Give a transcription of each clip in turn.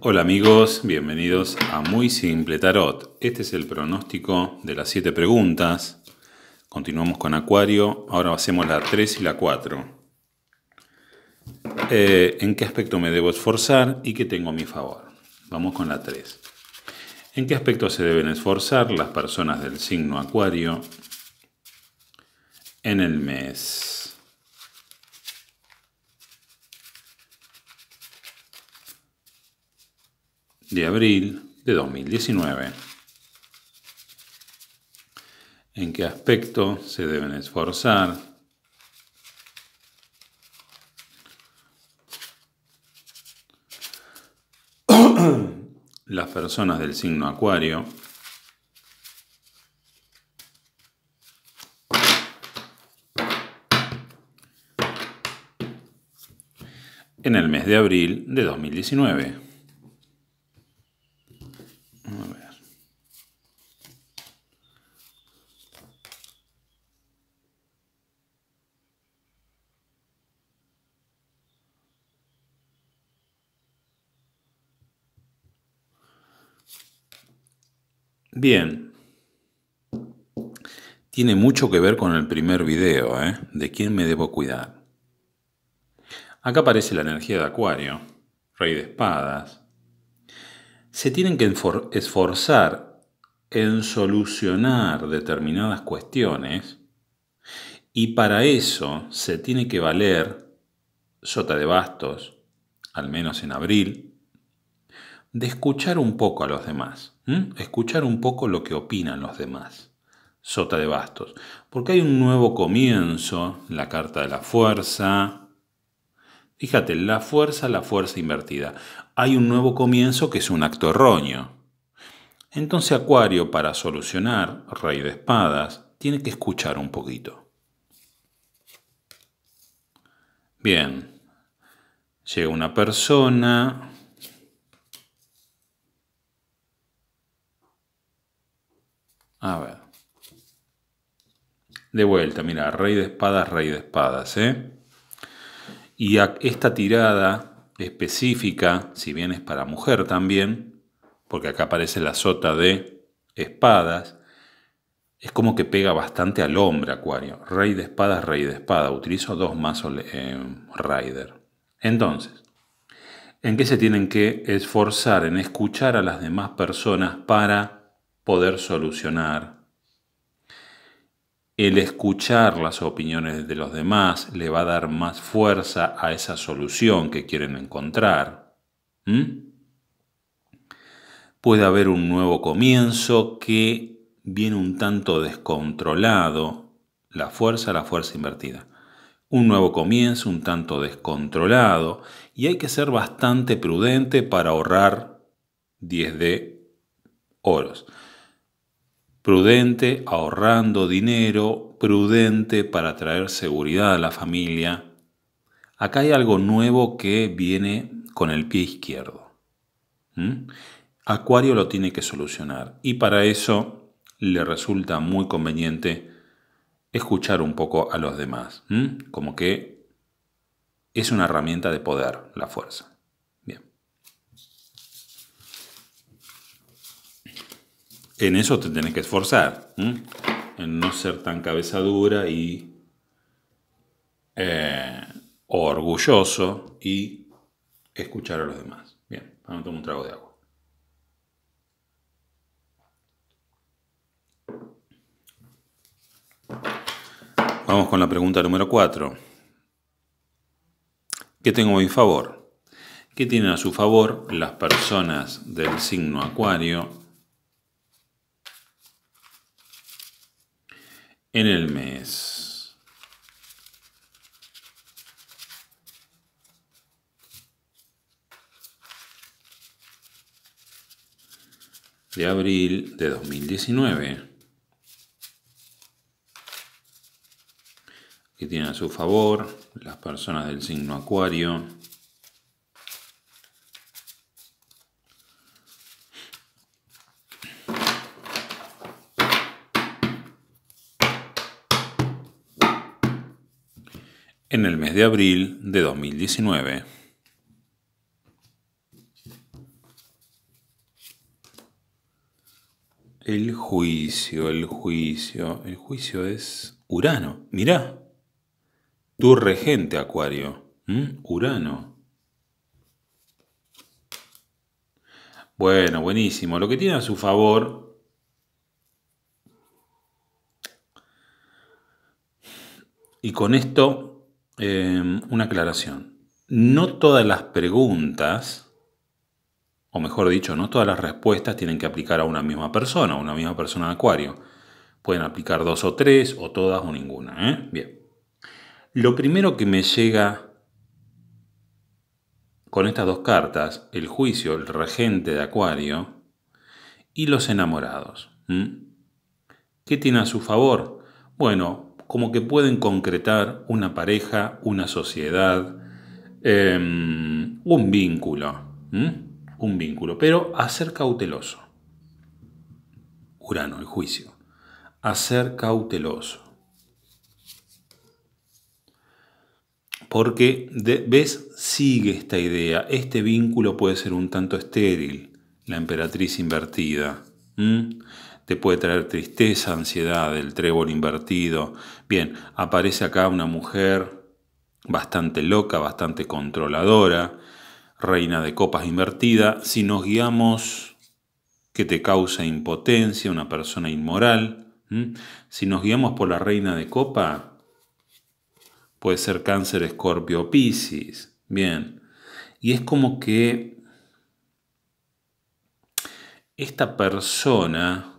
Hola amigos, bienvenidos a Muy Simple Tarot. Este es el pronóstico de las 7 preguntas. Continuamos con Acuario, ahora hacemos la 3 y la 4. Eh, ¿En qué aspecto me debo esforzar y qué tengo a mi favor? Vamos con la 3. ¿En qué aspecto se deben esforzar las personas del signo Acuario en el mes? de abril de 2019. ¿En qué aspecto se deben esforzar? Las personas del signo Acuario en el mes de abril de 2019. Bien. Tiene mucho que ver con el primer video, ¿eh? De quién me debo cuidar. Acá aparece la energía de Acuario, Rey de Espadas. Se tienen que esforzar en solucionar determinadas cuestiones y para eso se tiene que valer Sota de Bastos, al menos en abril, de escuchar un poco a los demás. ¿Mm? Escuchar un poco lo que opinan los demás. Sota de bastos. Porque hay un nuevo comienzo, la carta de la fuerza. Fíjate, la fuerza, la fuerza invertida. Hay un nuevo comienzo que es un acto erróneo. Entonces Acuario, para solucionar, rey de espadas, tiene que escuchar un poquito. Bien, llega una persona, De vuelta, mira, rey de espadas, rey de espadas. ¿eh? Y esta tirada específica, si bien es para mujer también, porque acá aparece la sota de espadas, es como que pega bastante al hombre, Acuario. Rey de espadas, rey de espada. Utilizo dos mazos eh, Rider. Entonces, ¿en qué se tienen que esforzar? En escuchar a las demás personas para poder solucionar el escuchar las opiniones de los demás le va a dar más fuerza a esa solución que quieren encontrar. Puede haber un nuevo comienzo que viene un tanto descontrolado. La fuerza, la fuerza invertida. Un nuevo comienzo un tanto descontrolado y hay que ser bastante prudente para ahorrar 10 de oros prudente ahorrando dinero, prudente para traer seguridad a la familia. Acá hay algo nuevo que viene con el pie izquierdo. Acuario lo tiene que solucionar y para eso le resulta muy conveniente escuchar un poco a los demás, como que es una herramienta de poder la fuerza. en eso te tenés que esforzar, en no ser tan cabeza dura y eh, orgulloso y escuchar a los demás. Bien, vamos a tomar un trago de agua. Vamos con la pregunta número 4. ¿Qué tengo a mi favor? ¿Qué tienen a su favor las personas del signo Acuario en el mes. de abril de 2019. que tienen a su favor las personas del signo acuario, en el mes de abril de 2019. El juicio, el juicio, el juicio es Urano. Mirá, tu regente, Acuario. Urano. Bueno, buenísimo. Lo que tiene a su favor Y con esto Em, una aclaración. No todas las preguntas, o mejor dicho, no todas las respuestas tienen que aplicar a una misma persona, a una misma persona de acuario. Pueden aplicar dos o tres, o todas o ninguna. ¿eh? Bien. Lo primero que me llega con estas dos cartas, el juicio, el regente de acuario, y los enamorados. ¿Qué tiene a su favor? Bueno, como que pueden concretar una pareja, una sociedad, em, un vínculo. Un vínculo, pero hacer cauteloso. Urano, el juicio. hacer cauteloso. Porque, de, ¿ves? Sigue esta idea. Este vínculo puede ser un tanto estéril. La emperatriz invertida. ¿Mm? Te puede traer tristeza, ansiedad, el trébol invertido. Bien, aparece acá una mujer bastante loca, bastante controladora, reina de copas invertida. Si nos guiamos que te causa impotencia, una persona inmoral, ¿Mm? si nos guiamos por la reina de copa, puede ser cáncer, escorpio, piscis. Bien, y es como que esta persona,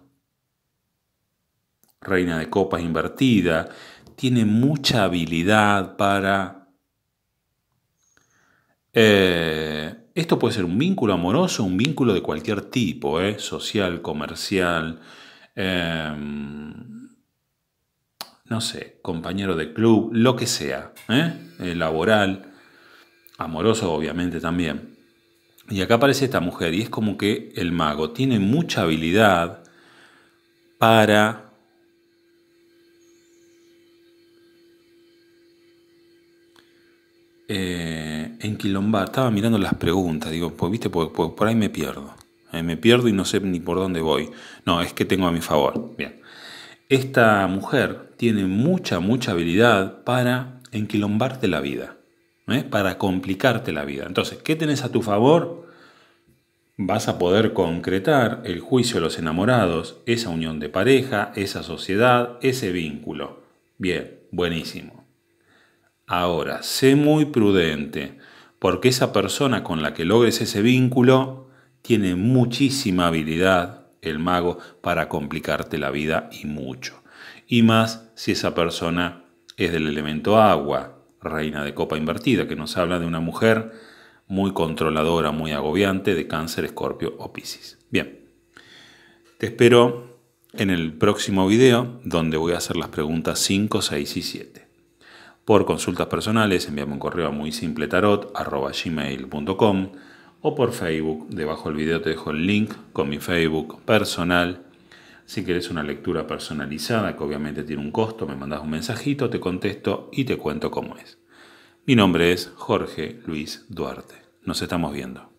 reina de copas invertida, tiene mucha habilidad para... Eh, esto puede ser un vínculo amoroso, un vínculo de cualquier tipo, eh, social, comercial, em, no sé, compañero de club, lo que sea, eh, laboral, amoroso obviamente también. Y acá aparece esta mujer y es como que el mago tiene mucha habilidad para eh, enquilombar. estaba mirando las preguntas, digo, pues viste, por, pues, pues, por, ahí me pierdo. Eh, me pierdo y no sé ni por dónde voy. No, es que tengo a mi favor. Bien. Esta mujer tiene mucha, mucha habilidad para enquilombarte la vida. ¿eh? para complicarte la vida. Entonces, ¿qué tenés a tu favor? Vas a poder concretar el juicio de los enamorados, esa unión de pareja, esa sociedad, ese vínculo. Bien, buenísimo. Ahora, sé muy prudente, porque esa persona con la que logres ese vínculo tiene muchísima habilidad, el mago, para complicarte la vida y mucho. Y más si esa persona es del elemento agua, Reina de Copa Invertida, que nos habla de una mujer muy controladora, muy agobiante de cáncer, escorpio o piscis. Bien, te espero en el próximo video donde voy a hacer las preguntas 5, 6 y 7. Por consultas personales, envíame un correo a muy simple o por Facebook. Debajo del video te dejo el link con mi Facebook personal si querés una lectura personalizada, que obviamente tiene un costo, me mandas un mensajito, te contesto y te cuento cómo es. Mi nombre es Jorge Luis Duarte. Nos estamos viendo.